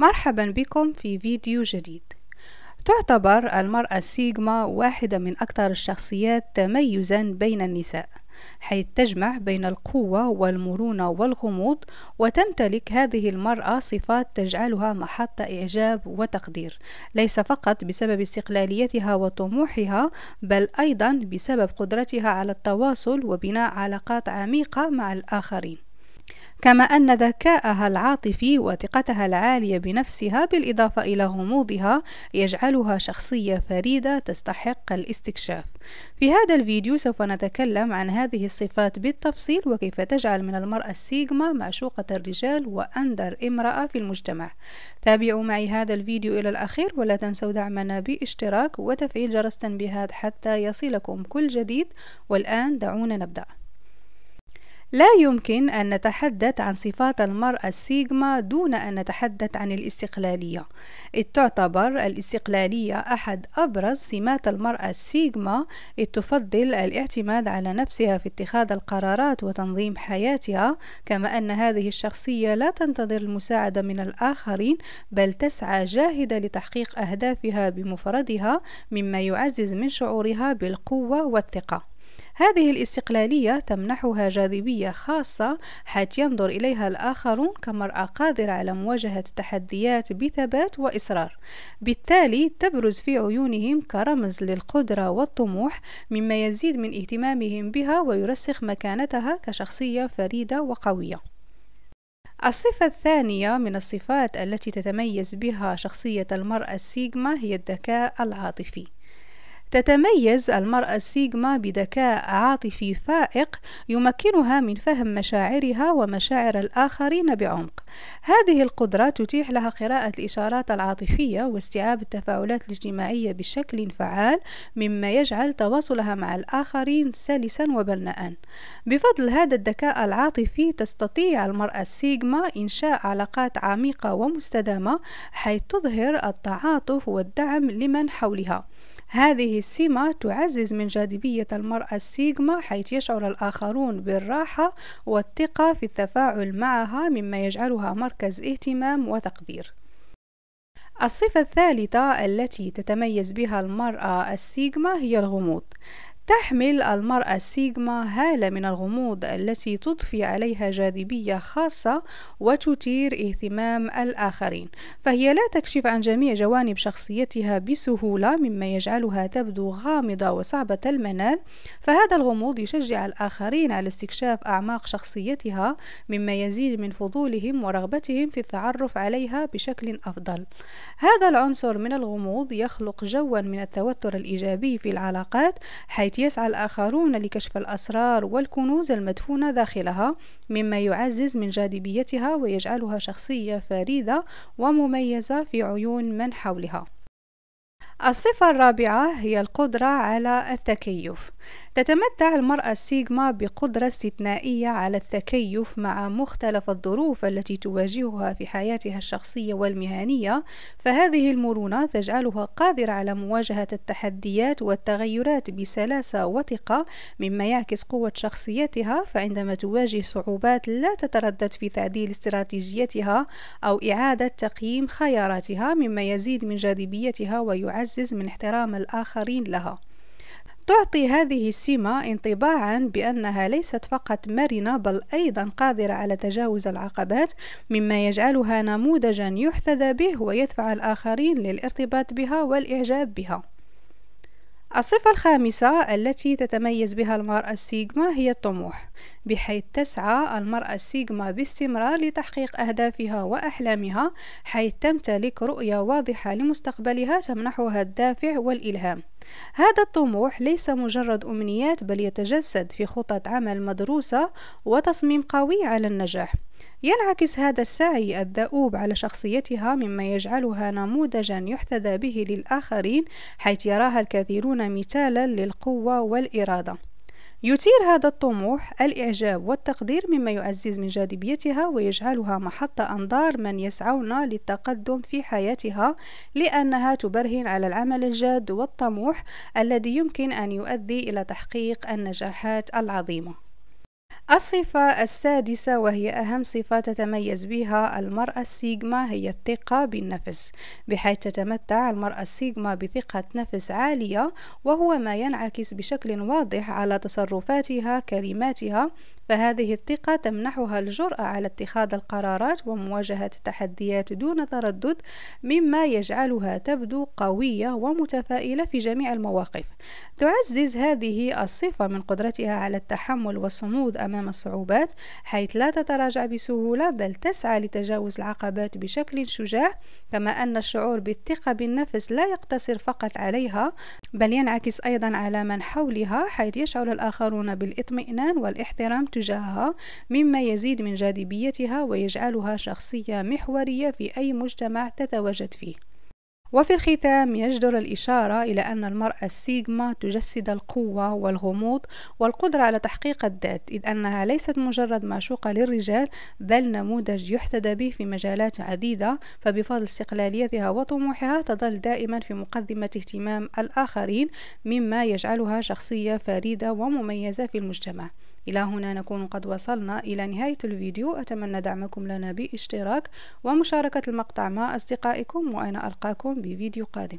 مرحبا بكم في فيديو جديد تعتبر المرأة السيجما واحدة من أكثر الشخصيات تميزا بين النساء حيث تجمع بين القوة والمرونة والغموض وتمتلك هذه المرأة صفات تجعلها محط إعجاب وتقدير ليس فقط بسبب استقلاليتها وطموحها بل أيضا بسبب قدرتها على التواصل وبناء علاقات عميقة مع الآخرين كما أن ذكاءها العاطفي وثقتها العالية بنفسها بالإضافة إلى غموضها يجعلها شخصية فريدة تستحق الاستكشاف في هذا الفيديو سوف نتكلم عن هذه الصفات بالتفصيل وكيف تجعل من المرأة السيجما معشوقة الرجال وأندر امرأة في المجتمع تابعوا معي هذا الفيديو إلى الأخير ولا تنسوا دعمنا باشتراك وتفعيل جرس التنبيهات حتى يصلكم كل جديد والآن دعونا نبدأ لا يمكن أن نتحدث عن صفات المرأة السيغما دون أن نتحدث عن الاستقلالية إذ تعتبر الاستقلالية أحد أبرز سمات المرأة السيغما إذ تفضل الاعتماد على نفسها في اتخاذ القرارات وتنظيم حياتها كما أن هذه الشخصية لا تنتظر المساعدة من الآخرين بل تسعى جاهدة لتحقيق أهدافها بمفردها مما يعزز من شعورها بالقوة والثقة هذه الاستقلالية تمنحها جاذبية خاصة حيث ينظر إليها الآخرون كمرأة قادرة على مواجهة التحديات بثبات وإصرار بالتالي تبرز في عيونهم كرمز للقدرة والطموح مما يزيد من اهتمامهم بها ويرسخ مكانتها كشخصية فريدة وقوية الصفة الثانية من الصفات التي تتميز بها شخصية المرأة السيجما هي الذكاء العاطفي تتميز المرأة السيجما بذكاء عاطفي فائق يمكنها من فهم مشاعرها ومشاعر الآخرين بعمق هذه القدرة تتيح لها قراءة الإشارات العاطفية واستيعاب التفاعلات الاجتماعية بشكل فعال مما يجعل تواصلها مع الآخرين سلسا وبناء بفضل هذا الذكاء العاطفي تستطيع المرأة السيجما إنشاء علاقات عميقة ومستدامة حيث تظهر التعاطف والدعم لمن حولها هذه السمة تعزز من جاذبية المرأة السيغما حيث يشعر الآخرون بالراحة والثقة في التفاعل معها مما يجعلها مركز اهتمام وتقدير الصفة الثالثة التي تتميز بها المرأة السيغما هي الغموض تحمل المرأة السيجما هالة من الغموض التي تضفي عليها جاذبية خاصة وتثير اهتمام الآخرين، فهي لا تكشف عن جميع جوانب شخصيتها بسهولة مما يجعلها تبدو غامضة وصعبة المنال، فهذا الغموض يشجع الآخرين على استكشاف أعماق شخصيتها مما يزيد من فضولهم ورغبتهم في التعرف عليها بشكل أفضل. هذا العنصر من الغموض يخلق جوا من التوتر الإيجابي في العلاقات حيث حيث يسعى الآخرون لكشف الأسرار والكنوز المدفونة داخلها مما يعزز من جاذبيتها ويجعلها شخصية فريدة ومميزة في عيون من حولها الصفة الرابعة هي القدرة على التكيف تتمتع المرأة السيجما بقدرة استثنائية على التكيف مع مختلف الظروف التي تواجهها في حياتها الشخصية والمهنية فهذه المرونة تجعلها قادرة على مواجهة التحديات والتغيرات بسلاسة وثقة مما يعكس قوة شخصيتها فعندما تواجه صعوبات لا تتردد في تعديل استراتيجيتها أو إعادة تقييم خياراتها مما يزيد من جاذبيتها ويعزز تعزز من احترام الآخرين لها تعطي هذه السمة انطباعا بأنها ليست فقط مرنة بل أيضا قادرة على تجاوز العقبات مما يجعلها نموذجا يحتذى به ويدفع الآخرين للارتباط بها والإعجاب بها الصفة الخامسة التي تتميز بها المرأة السيجما هي الطموح بحيث تسعى المرأة السيجما باستمرار لتحقيق أهدافها وأحلامها حيث تمتلك رؤية واضحة لمستقبلها تمنحها الدافع والإلهام هذا الطموح ليس مجرد أمنيات بل يتجسد في خطط عمل مدروسة وتصميم قوي على النجاح ينعكس هذا السعي الدؤوب على شخصيتها مما يجعلها نموذجا يحتذى به للآخرين حيث يراها الكثيرون مثالا للقوة والإرادة يثير هذا الطموح الإعجاب والتقدير مما يعزز من جاذبيتها ويجعلها محط أنظار من يسعون للتقدم في حياتها لأنها تبرهن على العمل الجاد والطموح الذي يمكن أن يؤدي إلى تحقيق النجاحات العظيمة الصفة السادسة وهي أهم صفة تتميز بها المرأة السيجما هي الثقة بالنفس بحيث تتمتع المرأة السيجما بثقة نفس عالية وهو ما ينعكس بشكل واضح على تصرفاتها كلماتها فهذه الثقة تمنحها الجرأة على اتخاذ القرارات ومواجهة التحديات دون تردد مما يجعلها تبدو قوية ومتفائلة في جميع المواقف تعزز هذه الصفة من قدرتها على التحمل والصمود أمام الصعوبات حيث لا تتراجع بسهولة بل تسعى لتجاوز العقبات بشكل شجاع كما أن الشعور بالثقة بالنفس لا يقتصر فقط عليها بل ينعكس أيضا على من حولها حيث يشعر الآخرون بالإطمئنان والاحترام تجاهها مما يزيد من جاذبيتها ويجعلها شخصية محورية في أي مجتمع تتواجد فيه وفي الختام يجدر الإشارة إلى أن المرأة السيغما تجسد القوة والغموض والقدرة على تحقيق الذات إذ أنها ليست مجرد معشوقة للرجال بل نموذج يحتذى به في مجالات عديدة فبفضل استقلاليتها وطموحها تظل دائما في مقدمة اهتمام الآخرين مما يجعلها شخصية فريدة ومميزة في المجتمع إلى هنا نكون قد وصلنا إلى نهاية الفيديو أتمنى دعمكم لنا باشتراك ومشاركة المقطع مع أصدقائكم وأنا ألقاكم بفيديو قادم